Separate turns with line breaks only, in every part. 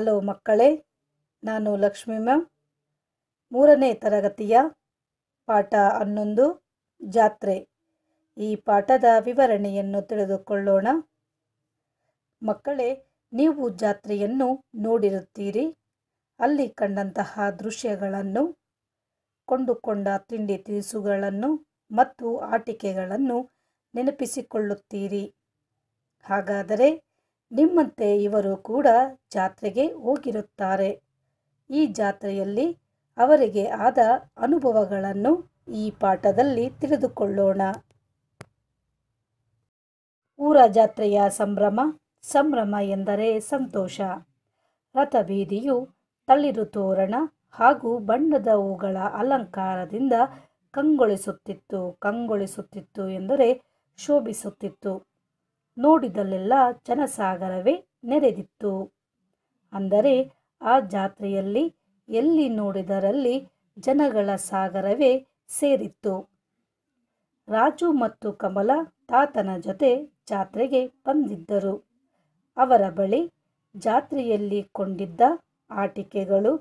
hello ಮಕ್ಕಳೇ ನಾನು Lakshmi ma'am ಮೂರನೇ ತರಗತಿಯ ಪಾಠ ಹನ್ನೊಂದು ಜಾತ್ರೆ ಈ ಪಾಠದ ವಿವರಣೆಯನ್ನು ತಿಳಿದುಕೊಳ್ಳೋಣ ಮಕ್ಕಳೇ ನೀವು ಜಾತ್ರೆಯನ್ನು ನೋಡಿರುತ್ತೀರಿ ಅಲ್ಲಿ ಕಂಡಂತಹ ದೃಶ್ಯಗಳನ್ನು ಕೊಂಡುಕೊಂಡ ತಿಂಡಿ ತಿನಿಸುಗಳನ್ನು ಮತ್ತು ಆಟಿಕೆಗಳನ್ನು ನೆನಪಿಸಿಕೊಳ್ಳುತ್ತೀರಿ ಹಾಗಾದರೆ ನಿಮ್ಮಂತೆ ಇವರು ಕೂಡ ಜಾತ್ರೆಗೆ ಹೋಗಿರುತ್ತಾರೆ ಈ ಜಾತ್ರೆಯಲ್ಲಿ ಅವರಿಗೆ ಆದ ಅನುಭವಗಳನ್ನು ಈ ಪಾಠದಲ್ಲಿ ತಿಳಿದುಕೊಳ್ಳೋಣ ಊರ ಜಾತ್ರೆಯ ಸಂಭ್ರಮ ಸಂಭ್ರಮ ಎಂದರೆ ಸಂತೋಷ ರಥಬೀದಿಯು ತಳಿರು ತೋರಣ ಹಾಗೂ ಬಣ್ಣದ ಹೂಗಳ ಅಲಂಕಾರದಿಂದ ಕಂಗೊಳಿಸುತ್ತಿತ್ತು ಕಂಗೊಳಿಸುತ್ತಿತ್ತು ಎಂದರೆ ಶೋಭಿಸುತ್ತಿತ್ತು ನೋಡಿದಲ್ಲೆಲ್ಲ ಜನಸಾಗರವೇ ನೆರೆದಿತ್ತು ಅಂದರೆ ಆ ಜಾತ್ರೆಯಲ್ಲಿ ಎಲ್ಲಿ ನೋಡಿದರಲ್ಲಿ ಜನಗಳ ಸಾಗರವೇ ಸೇರಿತ್ತು ರಾಜು ಮತ್ತು ಕಮಲ ತಾತನ ಜೊತೆ ಜಾತ್ರೆಗೆ ಬಂದಿದ್ದರು ಅವರ ಬಳಿ ಜಾತ್ರೆಯಲ್ಲಿ ಕೊಂಡಿದ್ದ ಆಟಿಕೆಗಳು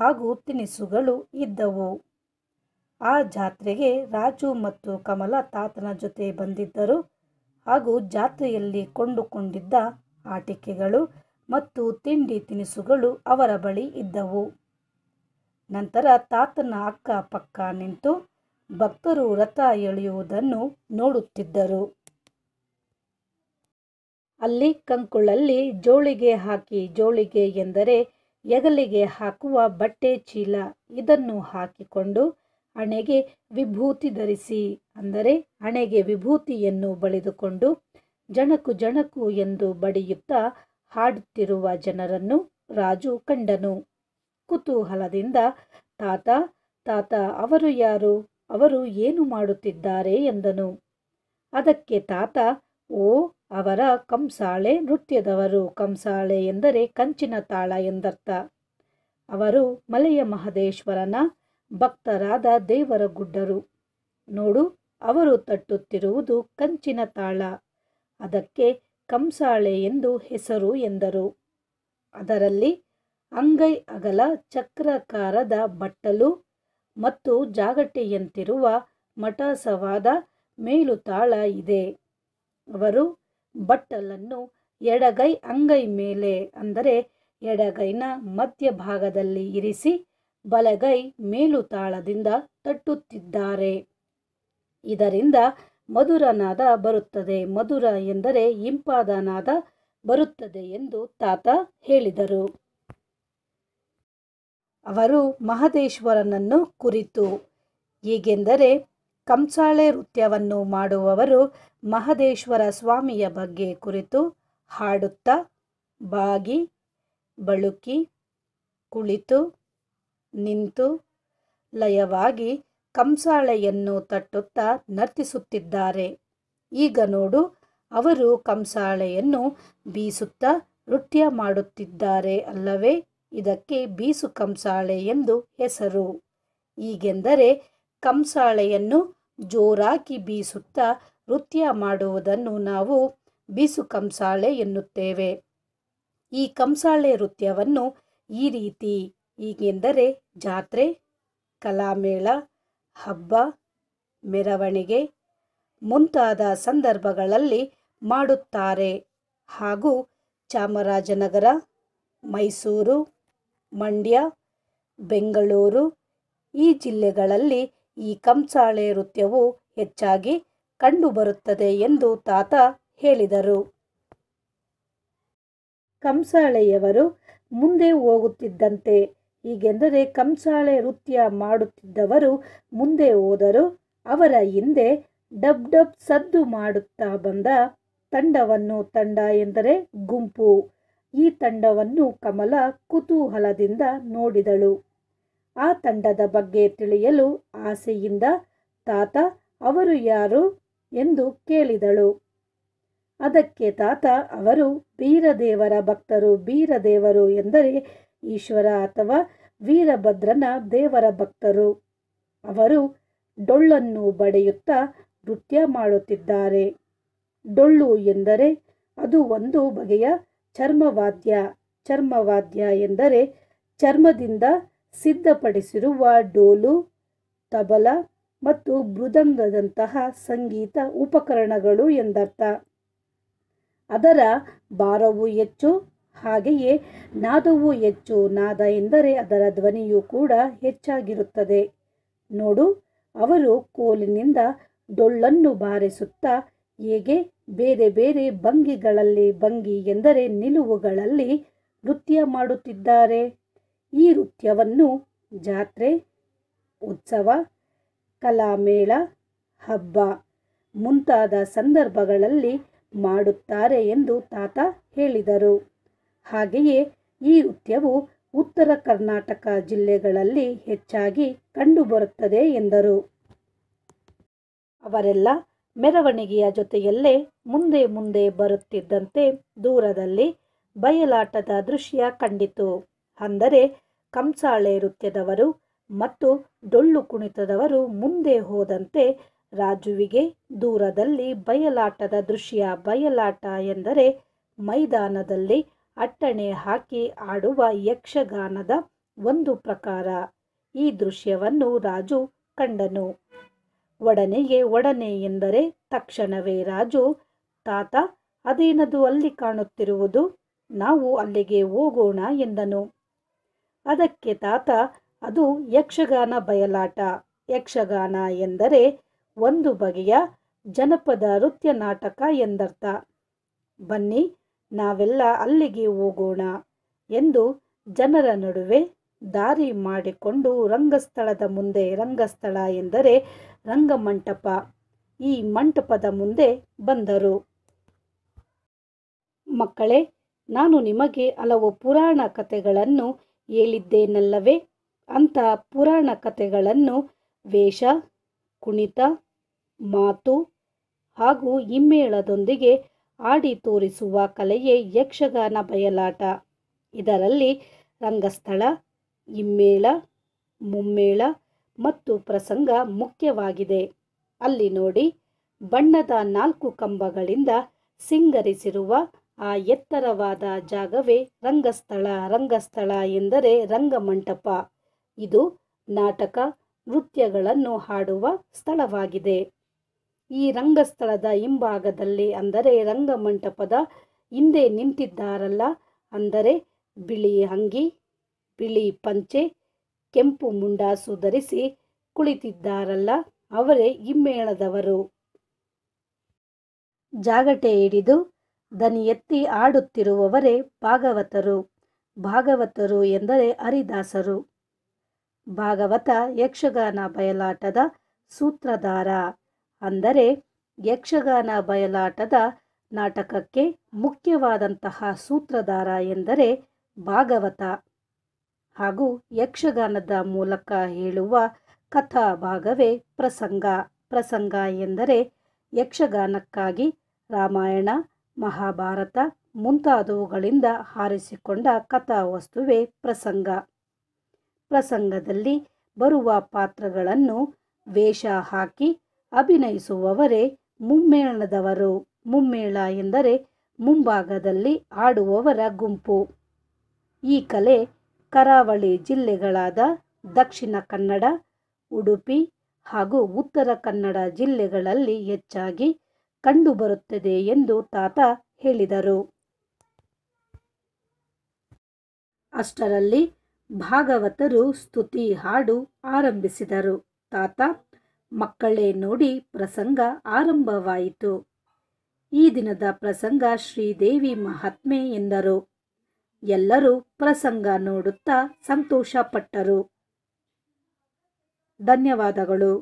ಹಾಗೂ ತಿನಿಸುಗಳು ಇದ್ದವು ಆ ಜಾತ್ರೆಗೆ ರಾಜು ಮತ್ತು ಕಮಲ ತಾತನ ಜೊತೆ ಬಂದಿದ್ದರು ಹಾಗೂ ಜಾತ್ರೆಯಲ್ಲಿ ಕೊಂಡುಕೊಂಡಿದ್ದ ಆಟಿಕೆಗಳು ಮತ್ತು ತಿಂಡಿ ತಿನಿಸುಗಳು ಅವರ ಬಳಿ ಇದ್ದವು ನಂತರ ತಾತನ ಅಕ್ಕ ಪಕ್ಕ ನಿಂತು ಭಕ್ತರು ರಥ ಎಳೆಯುವುದನ್ನು ನೋಡುತ್ತಿದ್ದರು ಅಲ್ಲಿ ಕಂಕುಳಲ್ಲಿ ಜೋಳಿಗೆ ಹಾಕಿ ಜೋಳಿಗೆ ಎಂದರೆ ಎಗಲಿಗೆ ಹಾಕುವ ಬಟ್ಟೆ ಚೀಲ ಇದನ್ನು ಹಾಕಿಕೊಂಡು ಹಣೆಗೆ ವಿಭೂತಿ ಧರಿಸಿ ಅಂದರೆ ಹಣೆಗೆ ವಿಭೂತಿಯನ್ನು ಬಳಿದುಕೊಂಡು ಜಣಕು ಜಣಕು ಎಂದು ಬಡಿಯುತ್ತಾ ಹಾಡುತ್ತಿರುವ ಜನರನ್ನು ರಾಜು ಕಂಡನು ಕುತೂಹಲದಿಂದ ತಾತ ತಾತ ಅವರು ಯಾರು ಅವರು ಏನು ಮಾಡುತ್ತಿದ್ದಾರೆ ಎಂದನು ಅದಕ್ಕೆ ತಾತ ಓ ಅವರ ಕಂಸಾಳೆ ನೃತ್ಯದವರು ಕಂಸಾಳೆ ಎಂದರೆ ಕಂಚಿನ ತಾಳ ಎಂದರ್ಥ ಅವರು ಮಲೆಯ ಮಹದೇಶ್ವರನ ಭಕ್ತರಾದ ದೇವರ ಗುಡ್ಡರು ನೋಡು ಅವರು ತಟ್ಟುತ್ತಿರುವುದು ಕಂಚಿನ ತಾಳ ಅದಕ್ಕೆ ಕಂಸಾಳೆ ಎಂದು ಹೆಸರು ಎಂದರು ಅದರಲ್ಲಿ ಅಂಗೈ ಅಗಲ ಚಕ್ರಾಕಾರದ ಬಟ್ಟಲು ಮತ್ತು ಜಾಗಟೆಯಂತಿರುವ ಮೇಲು ಮೇಲುತಾಳ ಇದೆ ಅವರು ಬಟ್ಟಲನ್ನು ಎಡಗೈ ಅಂಗೈ ಮೇಲೆ ಅಂದರೆ ಎಡಗೈನ ಮಧ್ಯಭಾಗದಲ್ಲಿ ಇರಿಸಿ ಬಲಗೈ ಮೇಲುತಾಳದಿಂದ ತಟ್ಟುತ್ತಿದ್ದಾರೆ ಇದರಿಂದ ಮಧುರ ನಾದ ಬರುತ್ತದೆ ಮಧುರ ಎಂದರೆ ಇಂಪಾದ ನಾದ ಬರುತ್ತದೆ ಎಂದು ತಾತ ಹೇಳಿದರು ಅವರು ಮಹದೇಶ್ವರನನ್ನು ಕುರಿತು ಹೇಗೆಂದರೆ ಕಂಸಾಳೆ ನೃತ್ಯವನ್ನು ಮಾಡುವವರು ಮಹದೇಶ್ವರ ಸ್ವಾಮಿಯ ಬಗ್ಗೆ ಕುರಿತು ಹಾಡುತ್ತಾ ಬಾಗಿ ಬಳುಕಿ ಕುಳಿತು ನಿಂತು ಲಯವಾಗಿ ಕಂಸಾಳೆಯನ್ನು ತಟ್ಟುತ್ತಾ ನರ್ತಿಸುತ್ತಿದ್ದಾರೆ ಈಗ ನೋಡು ಅವರು ಕಂಸಾಳೆಯನ್ನು ಬೀಸುತ್ತಾ ನೃತ್ಯ ಮಾಡುತ್ತಿದ್ದಾರೆ ಅಲ್ಲವೇ ಇದಕ್ಕೆ ಬೀಸು ಕಂಸಾಳೆ ಎಂದು ಹೆಸರು ಈಗೆಂದರೆ ಕಂಸಾಳೆಯನ್ನು ಜೋರಾಗಿ ಬೀಸುತ್ತಾ ನೃತ್ಯ ಮಾಡುವುದನ್ನು ನಾವು ಬೀಸು ಕಂಸಾಳೆ ಎನ್ನುತ್ತೇವೆ ಈ ಕಂಸಾಳೆ ನೃತ್ಯವನ್ನು ಈ ರೀತಿ ಹೀಗೆಂದರೆ ಜಾತ್ರೆ ಕಲಾಮೇಳ ಹಬ್ಬ ಮೆರವಣಿಗೆ ಮುಂತಾದ ಸಂದರ್ಭಗಳಲ್ಲಿ ಮಾಡುತ್ತಾರೆ ಹಾಗೂ ಚಾಮರಾಜನಗರ ಮೈಸೂರು ಮಂಡ್ಯ ಬೆಂಗಳೂರು ಈ ಜಿಲ್ಲೆಗಳಲ್ಲಿ ಈ ಕಂಸಾಳೆ ನೃತ್ಯವು ಹೆಚ್ಚಾಗಿ ಕಂಡುಬರುತ್ತದೆ ಎಂದು ತಾತ ಹೇಳಿದರು ಕಂಸಾಳೆಯವರು ಮುಂದೆ ಹೋಗುತ್ತಿದ್ದಂತೆ ಹೀಗೆಂದರೆ ಕಂಸಾಳೆ ನೃತ್ಯ ಮಾಡುತ್ತಿದ್ದವರು ಮುಂದೆ ಹೋದರು ಅವರ ಹಿಂದೆ ಡಬ್ ಡಬ್ ಸದ್ದು ಮಾಡುತ್ತಾ ಬಂದ ತಂಡವನ್ನು ತಂಡ ಎಂದರೆ ಗುಂಪು ಈ ತಂಡವನ್ನು ಕಮಲ ಕುತೂಹಲದಿಂದ ನೋಡಿದಳು ಆ ತಂಡದ ಬಗ್ಗೆ ತಿಳಿಯಲು ಆಸೆಯಿಂದ ತಾತ ಅವರು ಯಾರು ಎಂದು ಕೇಳಿದಳು ಅದಕ್ಕೆ ತಾತ ಅವರು ಬೀರದೇವರ ಭಕ್ತರು ಬೀರದೇವರು ಎಂದರೆ ಈಶ್ವರ ಅಥವಾ ವೀರಭದ್ರನ ದೇವರ ಭಕ್ತರು ಅವರು ಡೊಳ್ಳನ್ನು ಬಡೆಯುತ್ತಾ ನೃತ್ಯ ಮಾಡುತ್ತಿದ್ದಾರೆ ಡೊಳ್ಳು ಎಂದರೆ ಅದು ಒಂದು ಬಗೆಯ ಚರ್ಮವಾದ್ಯ ಚರ್ಮವಾದ್ಯ ಎಂದರೆ ಚರ್ಮದಿಂದ ಸಿದ್ಧಪಡಿಸಿರುವ ಡೋಲು ತಬಲ ಮತ್ತು ಮೃದಂಗದಂತಹ ಸಂಗೀತ ಉಪಕರಣಗಳು ಎಂದರ್ಥ ಅದರ ಭಾರವು ಹೆಚ್ಚು ಹಾಗೆಯೇ ನಾದವು ಹೆಚ್ಚು ನಾದ ಎಂದರೆ ಅದರ ಧ್ವನಿಯು ಕೂಡ ಹೆಚ್ಚಾಗಿರುತ್ತದೆ ನೋಡು ಅವರು ಕೋಲಿನಿಂದ ಡೊಳ್ಳನ್ನು ಬಾರಿಸುತ್ತಾ ಹೇಗೆ ಬೇರೆ ಬೇರೆ ಭಂಗಿಗಳಲ್ಲಿ ಭಂಗಿ ಎಂದರೆ ನಿಲುವುಗಳಲ್ಲಿ ನೃತ್ಯ ಮಾಡುತ್ತಿದ್ದಾರೆ ಈ ನೃತ್ಯವನ್ನು ಜಾತ್ರೆ ಉತ್ಸವ ಕಲಾಮೇಳ ಹಬ್ಬ ಮುಂತಾದ ಸಂದರ್ಭಗಳಲ್ಲಿ ಮಾಡುತ್ತಾರೆ ಎಂದು ತಾತ ಹೇಳಿದರು ಹಾಗೆಯೇ ಈ ನೃತ್ಯವು ಉತ್ತರ ಕರ್ನಾಟಕ ಜಿಲ್ಲೆಗಳಲ್ಲಿ ಹೆಚ್ಚಾಗಿ ಕಂಡುಬರುತ್ತದೆ ಎಂದರು ಅವರೆಲ್ಲ ಮೆರವಣಿಗೆಯ ಜೊತೆಯಲ್ಲೇ ಮುಂದೆ ಮುಂದೆ ಬರುತ್ತಿದ್ದಂತೆ ದೂರದಲ್ಲಿ ಬಯಲಾಟದ ದೃಶ್ಯ ಕಂಡಿತು ಅಂದರೆ ಕಂಸಾಳೆ ನೃತ್ಯದವರು ಮತ್ತು ಡೊಳ್ಳು ಕುಣಿತದವರು ಮುಂದೆ ಹೋದಂತೆ ರಾಜುವಿಗೆ ದೂರದಲ್ಲಿ ಬಯಲಾಟದ ದೃಶ್ಯ ಬಯಲಾಟ ಎಂದರೆ ಮೈದಾನದಲ್ಲಿ ಅಟ್ಟಣೆ ಹಾಕಿ ಆಡುವ ಯಕ್ಷಗಾನದ ಒಂದು ಪ್ರಕಾರ ಈ ದೃಶ್ಯವನ್ನು ರಾಜು ಕಂಡನು ಒಡನೆಗೆ ಒಡನೆ ಎಂದರೆ ತಕ್ಷಣವೇ ರಾಜು ತಾತ ಅದೇನದು ಅಲ್ಲಿ ಕಾಣುತ್ತಿರುವುದು ನಾವು ಅಲ್ಲಿಗೆ ಹೋಗೋಣ ಎಂದನು ಅದಕ್ಕೆ ತಾತ ಅದು ಯಕ್ಷಗಾನ ಬಯಲಾಟ ಯಕ್ಷಗಾನ ಎಂದರೆ ಒಂದು ಬಗೆಯ ಜನಪದ ನೃತ್ಯ ನಾಟಕ ಎಂದರ್ಥ ಬನ್ನಿ ನಾವೆಲ್ಲ ಅಲ್ಲಿಗೆ ಹೋಗೋಣ ಎಂದು ಜನರ ನಡುವೆ ದಾರಿ ಮಾಡಿಕೊಂಡು ರಂಗಸ್ಥಳದ ಮುಂದೆ ರಂಗಸ್ಥಳ ಎಂದರೆ ರಂಗಮಂಟಪ ಈ ಮಂಟಪದ ಮುಂದೆ ಬಂದರು ಮಕ್ಕಳೇ ನಾನು ನಿಮಗೆ ಹಲವು ಪುರಾಣ ಕಥೆಗಳನ್ನು ಹೇಳಿದ್ದೇನಲ್ಲವೇ ಅಂಥ ಪುರಾಣ ಕಥೆಗಳನ್ನು ವೇಷ ಕುಣಿತ ಮಾತು ಹಾಗೂ ಹಿಮ್ಮೇಳದೊಂದಿಗೆ ಆಡಿ ತೋರಿಸುವ ಕಲೆಯೇ ಯಕ್ಷಗಾನ ಬಯಲಾಟ ಇದರಲ್ಲಿ ರಂಗಸ್ಥಳ ಇಮ್ಮೇಳ ಮುಮ್ಮೇಳ ಮತ್ತು ಪ್ರಸಂಗ ಮುಖ್ಯವಾಗಿದೆ ಅಲ್ಲಿ ನೋಡಿ ಬಣ್ಣದ ನಾಲ್ಕು ಕಂಬಗಳಿಂದ ಸಿಂಗರಿಸಿರುವ ಆ ಎತ್ತರವಾದ ಜಾಗವೇ ರಂಗಸ್ಥಳ ರಂಗಸ್ಥಳ ಎಂದರೆ ರಂಗಮಂಟಪ ಇದು ನಾಟಕ ನೃತ್ಯಗಳನ್ನು ಹಾಡುವ ಸ್ಥಳವಾಗಿದೆ ಈ ರಂಗಸ್ಥಳದ ಹಿಂಭಾಗದಲ್ಲಿ ಅಂದರೆ ರಂಗಮಂಟಪದ ಹಿಂದೆ ನಿಂತಿದ್ದಾರಲ್ಲ ಅಂದರೆ ಬಿಳಿ ಅಂಗಿ ಬಿಳಿ ಪಂಚೆ ಕೆಂಪು ಮುಂಡಾಸು ಧರಿಸಿ ಕುಳಿತಿದ್ದಾರಲ್ಲ ಅವರೇ ಹಿಮ್ಮೇಳದವರು ಜಾಗಟೆ ಹಿಡಿದು ದನಿ ಎತ್ತಿ ಆಡುತ್ತಿರುವವರೇ ಭಾಗವತರು ಭಾಗವತರು ಎಂದರೆ ಹರಿದಾಸರು ಭಾಗವತ ಯಕ್ಷಗಾನ ಬಯಲಾಟದ ಸೂತ್ರಧಾರ ಅಂದರೆ ಯಕ್ಷಗಾನ ಬಯಲಾಟದ ನಾಟಕಕ್ಕೆ ಮುಖ್ಯವಾದಂತಹ ಸೂತ್ರಧಾರ ಎಂದರೆ ಭಾಗವತ ಹಾಗೂ ಯಕ್ಷಗಾನದ ಮೂಲಕ ಹೇಳುವ ಕಥಾ ಭಾಗವೇ ಪ್ರಸಂಗ ಪ್ರಸಂಗ ಎಂದರೆ ಯಕ್ಷಗಾನಕ್ಕಾಗಿ ರಾಮಾಯಣ ಮಹಾಭಾರತ ಮುಂತಾದವುಗಳಿಂದ ಹಾರಿಸಿಕೊಂಡ ಕಥಾವಸ್ತುವೇ ಪ್ರಸಂಗ ಪ್ರಸಂಗದಲ್ಲಿ ಬರುವ ಪಾತ್ರಗಳನ್ನು ವೇಷ ಹಾಕಿ ಅಭಿನಯಿಸುವವರೇ ಮುಮ್ಮೇಳದವರು ಮುಮ್ಮೇಳ ಎಂದರೆ ಮುಂಭಾಗದಲ್ಲಿ ಆಡುವವರ ಗುಂಪು ಈ ಕಲೆ ಕರಾವಳಿ ಜಿಲ್ಲೆಗಳಾದ ದಕ್ಷಿಣ ಕನ್ನಡ ಉಡುಪಿ ಹಾಗೂ ಉತ್ತರ ಕನ್ನಡ ಜಿಲ್ಲೆಗಳಲ್ಲಿ ಹೆಚ್ಚಾಗಿ ಕಂಡುಬರುತ್ತದೆ ಎಂದು ತಾತ ಹೇಳಿದರು ಅಷ್ಟರಲ್ಲಿ ಭಾಗವತರು ಸ್ತುತಿ ಹಾಡು ಆರಂಭಿಸಿದರು ತಾತ ಮಕ್ಕಳೇ ನೋಡಿ ಪ್ರಸಂಗ ಆರಂಭವಾಯಿತು ಈ ದಿನದ ಪ್ರಸಂಗ ಶ್ರೀದೇವಿ ಮಹಾತ್ಮೆ ಎಂದರು ಎಲ್ಲರೂ ಪ್ರಸಂಗ ನೋಡುತ್ತಾ ಸಂತೋಷಪಟ್ಟರು ಧನ್ಯವಾದಗಳು